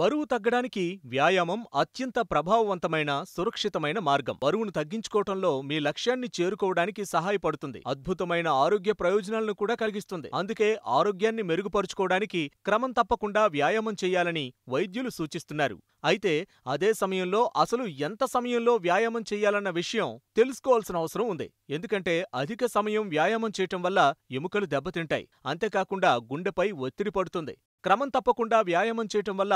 బరువు తగ్గడానికి వ్యాయామం అత్యంత ప్రభావవంతమైన సురక్షితమైన మార్గం బరువును తగ్గించుకోవటంలో మీ లక్ష్యాన్ని చేరుకోవడానికి సహాయపడుతుంది అద్భుతమైన ఆరోగ్య ప్రయోజనాలను కూడా కలిగిస్తుంది అందుకే ఆరోగ్యాన్ని మెరుగుపరుచుకోవడానికి క్రమం తప్పకుండా వ్యాయామం చేయాలని వైద్యులు సూచిస్తున్నారు అయితే అదే సమయంలో అసలు ఎంత సమయంలో వ్యాయామం చేయాలన్న విషయం తెలుసుకోవాల్సిన అవసరం ఉంది ఎందుకంటే అధిక సమయం వ్యాయామం చేయటం వల్ల ఎముకలు దెబ్బతింటాయి అంతేకాకుండా గుండెపై ఒత్తిడి పడుతుంది క్రమం తప్పకుండా వ్యాయామం చేయటం వల్ల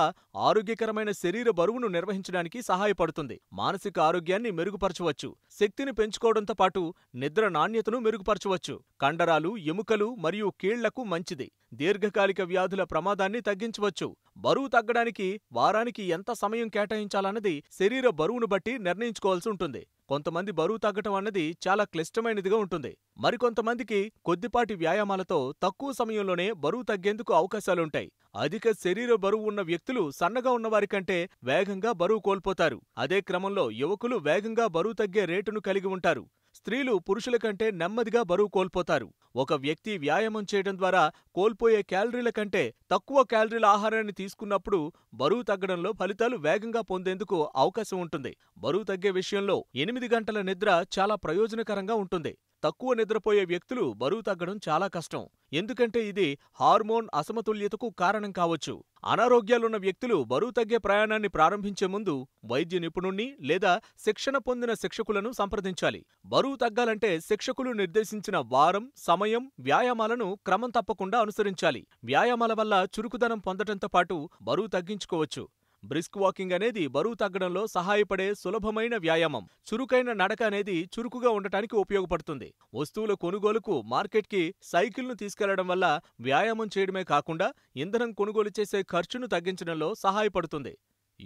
ఆరోగ్యకరమైన శరీర బరువును నిర్వహించడానికి సహాయపడుతుంది మానసిక ఆరోగ్యాన్ని మెరుగుపరచవచ్చు శక్తిని పెంచుకోవడంతో పాటు నిద్ర నాణ్యతను మెరుగుపరచవచ్చు కండరాలు ఎముకలు మరియు కీళ్లకు మంచిది దీర్ఘకాలిక వ్యాధుల ప్రమాదాన్ని తగ్గించవచ్చు బరువు తగ్గడానికి వారానికి ఎంత సమయం కేటాయించాలన్నది శరీర బరువును బట్టి నిర్ణయించుకోవాల్సి ఉంటుంది కొంతమంది బరువు తగ్గటం అన్నది చాలా క్లిష్టమైనదిగా ఉంటుంది మరికొంతమందికి కొద్దిపాటి వ్యాయామాలతో తక్కువ సమయంలోనే బరువు తగ్గేందుకు అవకాశాలుంటాయి అధిక శరీర బరువు ఉన్న వ్యక్తులు సన్నగా ఉన్నవారికంటే వేగంగా బరువు కోల్పోతారు అదే క్రమంలో యువకులు వేగంగా బరువు తగ్గే రేటును కలిగి ఉంటారు స్త్రీలు పురుషుల కంటే నెమ్మదిగా బరువు కోల్పోతారు ఒక వ్యక్తి వ్యాయామం చేయడం ద్వారా కోల్పోయే క్యాలరీల కంటే తక్కువ క్యాలరీల ఆహారాన్ని తీసుకున్నప్పుడు బరువు తగ్గడంలో ఫలితాలు వేగంగా పొందేందుకు అవకాశం ఉంటుంది బరువు తగ్గే విషయంలో ఎనిమిది గంటల నిద్ర చాలా ప్రయోజనకరంగా ఉంటుంది తక్కువ నిద్రపోయే వ్యక్తులు బరువు తగ్గడం చాలా కష్టం ఎందుకంటే ఇది హార్మోన్ అసమతుల్యతకు కారణం కావచ్చు అనారోగ్యాలున్న వ్యక్తులు బరువు తగ్గే ప్రయాణాన్ని ప్రారంభించే ముందు వైద్య నిపుణుణ్ణి లేదా శిక్షణ పొందిన శిక్షకులను సంప్రదించాలి బరువు తగ్గాలంటే శిక్షకులు నిర్దేశించిన వారం సమయం వ్యాయామాలను క్రమం తప్పకుండా అనుసరించాలి వ్యాయామాల వల్ల చురుకుదనం పొందటంతో పాటు బరువు తగ్గించుకోవచ్చు బ్రిస్క్ వాకింగ్ అనేది బరువు తగ్గడంలో సహాయపడే సులభమైన వ్యాయామం చురుకైన నడక అనేది చురుకుగా ఉండటానికి ఉపయోగపడుతుంది వస్తువుల కొనుగోలుకు మార్కెట్కి సైకిల్ను తీసుకెళ్లడం వల్ల వ్యాయామం చేయడమే కాకుండా ఇంధనం కొనుగోలు చేసే ఖర్చును తగ్గించడంలో సహాయపడుతుంది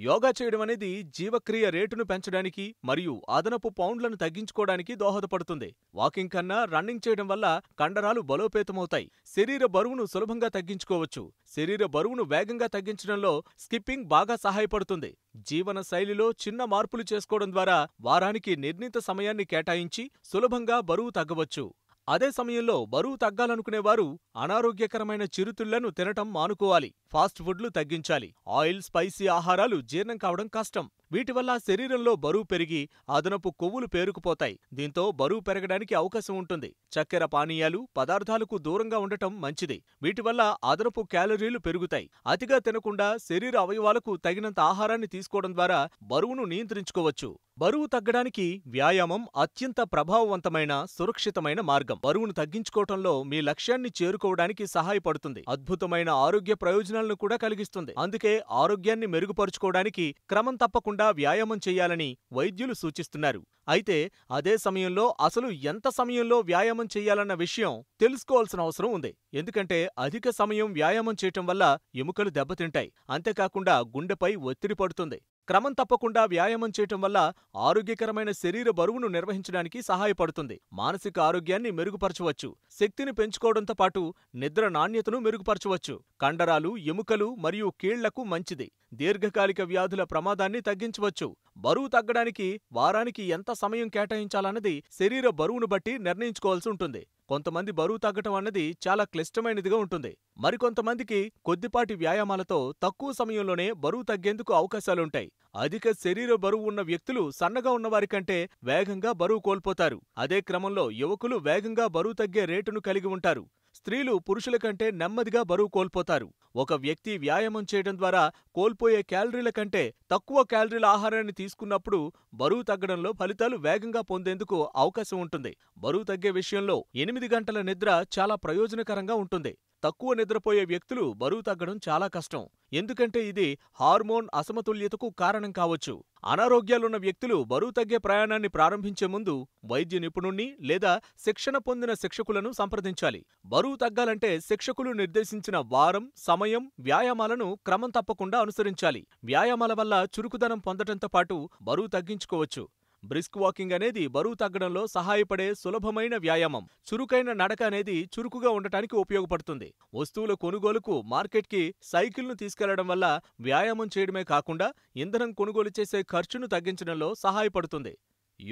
యోగా చేయడం అనేది జీవక్రియ రేటును పెంచడానికి మరియు అదనపు పౌండ్లను తగ్గించుకోవడానికి దోహదపడుతుంది వాకింగ్ కన్నా రన్నింగ్ చేయడం వల్ల కండరాలు బలోపేతమవుతాయి శరీర బరువును సులభంగా తగ్గించుకోవచ్చు శరీర బరువును వేగంగా తగ్గించడంలో స్కిప్పింగ్ బాగా సహాయపడుతుంది జీవన శైలిలో చిన్న మార్పులు చేసుకోవడం ద్వారా వారానికి నిర్ణీత సమయాన్ని కేటాయించి సులభంగా బరువు తగ్గవచ్చు అదే సమయంలో బరువు తగ్గాలనుకునేవారు అనారోగ్యకరమైన చిరుతుళ్లను తినటం మానుకోవాలి ఫాస్ట్ ఫుడ్లు తగ్గించాలి ఆయిల్ స్పైసీ ఆహారాలు జీర్ణం కావడం కష్టం వీటి వల్ల శరీరంలో బరువు పెరిగి అదనపు కొవ్వులు పేరుకుపోతాయి దీంతో బరువు పెరగడానికి అవకాశం ఉంటుంది చక్కెర పానీయాలు పదార్థాలకు దూరంగా ఉండటం మంచిది వీటి వల్ల అదనపు క్యాలరీలు పెరుగుతాయి అతిగా తినకుండా శరీర అవయవాలకు తగినంత ఆహారాన్ని తీసుకోవడం ద్వారా బరువును నియంత్రించుకోవచ్చు బరువు తగ్గడానికి వ్యాయామం అత్యంత ప్రభావవంతమైన సురక్షితమైన మార్గం బరువును తగ్గించుకోవటంలో మీ లక్ష్యాన్ని చేరుకోవడానికి సహాయపడుతుంది అద్భుతమైన ఆరోగ్య ప్రయోజనాలు ప్రయోజనాలను కూడా కలిగిస్తుంది అందుకే ఆరోగ్యాన్ని మెరుగుపరుచుకోవడానికి క్రమం తప్పకుండా వ్యాయామం చేయాలని వైద్యులు సూచిస్తున్నారు అయితే అదే సమయంలో అసలు ఎంత సమయంలో వ్యాయామం చేయాలన్న విషయం తెలుసుకోవాల్సిన అవసరం ఉంది ఎందుకంటే అధిక సమయం వ్యాయామం చేయటం వల్ల ఎముకలు దెబ్బతింటాయి అంతేకాకుండా గుండెపై ఒత్తిడి పడుతుంది క్రమం తప్పకుండా వ్యాయామం చేయటం వల్ల ఆరోగ్యకరమైన శరీర బరువును నిర్వహించడానికి సహాయపడుతుంది మానసిక ఆరోగ్యాన్ని మెరుగుపరచవచ్చు శక్తిని పెంచుకోవడంతో పాటు నిద్ర నాణ్యతను మెరుగుపరచవచ్చు కండరాలు ఎముకలు మరియు కీళ్లకు మంచిది దీర్ఘకాలిక వ్యాధుల ప్రమాదాన్ని తగ్గించవచ్చు బరువు తగ్గడానికి వారానికి ఎంత సమయం కేటాయించాలన్నది శరీర బరువును బట్టి నిర్ణయించుకోవాల్సి ఉంటుంది కొంతమంది బరువు తగ్గటం అన్నది చాలా క్లిష్టమైనదిగా ఉంటుంది మరికొంతమందికి కొద్దిపాటి వ్యాయామాలతో తక్కువ సమయంలోనే బరువు తగ్గేందుకు అవకాశాలుంటాయి అధిక శరీర బరువు ఉన్న వ్యక్తులు సన్నగా ఉన్నవారికంటే వేగంగా బరువు కోల్పోతారు అదే క్రమంలో యువకులు వేగంగా బరువు తగ్గే రేటును కలిగి ఉంటారు స్త్రీలు పురుషుల కంటే నెమ్మదిగా బరువు కోల్పోతారు ఒక వ్యక్తి వ్యాయామం చేయడం ద్వారా కోల్పోయే క్యాలరీల కంటే తక్కువ క్యాలరీల ఆహారాన్ని తీసుకున్నప్పుడు బరువు తగ్గడంలో ఫలితాలు వేగంగా పొందేందుకు అవకాశం ఉంటుంది బరువు తగ్గే విషయంలో ఎనిమిది గంటల నిద్ర చాలా ప్రయోజనకరంగా ఉంటుంది తక్కువ నిద్రపోయే వ్యక్తులు బరువు తగ్గడం చాలా కష్టం ఎందుకంటే ఇది హార్మోన్ అసమతుల్యతకు కారణం కావచ్చు అనారోగ్యాలున్న వ్యక్తులు బరువు తగ్గే ప్రయాణాన్ని ప్రారంభించే ముందు వైద్య నిపుణుణ్ణి లేదా శిక్షణ పొందిన శిక్షకులను సంప్రదించాలి బరువు తగ్గాలంటే శిక్షకులు నిర్దేశించిన వారం సమయం వ్యాయామాలను క్రమం తప్పకుండా అనుసరించాలి వ్యాయామాల వల్ల చురుకుదనం పొందటంతో పాటు బరువు తగ్గించుకోవచ్చు బ్రిస్క్ వాకింగ్ అనేది బరువు తగ్గడంలో సహాయపడే సులభమైన వ్యాయామం చురుకైన నడక అనేది చురుకుగా ఉండటానికి ఉపయోగపడుతుంది వస్తువుల కొనుగోలుకు మార్కెట్కి సైకిల్ను తీసుకెళ్లడం వల్ల వ్యాయామం చేయడమే కాకుండా ఇంధనం కొనుగోలు చేసే ఖర్చును తగ్గించడంలో సహాయపడుతుంది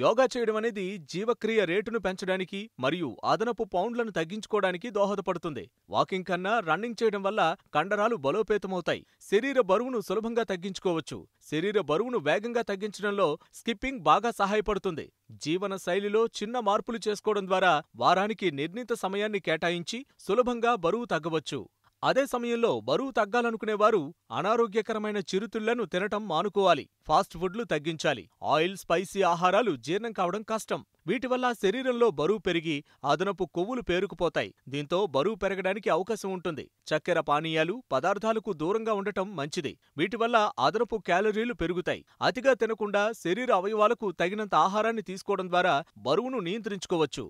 యోగా చేయడం అనేది జీవక్రియ రేటును పెంచడానికి మరియు అదనపు పౌండ్లను తగ్గించుకోవడానికి దోహదపడుతుంది వాకింగ్ కన్నా రన్నింగ్ చేయడం వల్ల కండరాలు బలోపేతమవుతాయి శరీర బరువును సులభంగా తగ్గించుకోవచ్చు శరీర బరువును వేగంగా తగ్గించడంలో స్కిప్పింగ్ బాగా సహాయపడుతుంది జీవన శైలిలో చిన్న మార్పులు చేసుకోవడం ద్వారా వారానికి నిర్ణీత సమయాన్ని కేటాయించి సులభంగా బరువు తగ్గవచ్చు అదే సమయంలో బరువు తగ్గాలనుకునేవారు అనారోగ్యకరమైన చిరుతిళ్లను తినటం మానుకోవాలి ఫాస్ట్ ఫుడ్లు తగ్గించాలి ఆయిల్ స్పైసీ ఆహారాలు జీర్ణం కావడం కష్టం వీటి వల్ల శరీరంలో బరువు పెరిగి అదనపు కొవ్వులు పేరుకుపోతాయి దీంతో బరువు పెరగడానికి అవకాశం ఉంటుంది చక్కెర పానీయాలు పదార్థాలకు దూరంగా ఉండటం మంచిది వీటి వల్ల అదనపు క్యాలరీలు పెరుగుతాయి అతిగా తినకుండా శరీర అవయవాలకు తగినంత ఆహారాన్ని తీసుకోవడం ద్వారా బరువును నియంత్రించుకోవచ్చు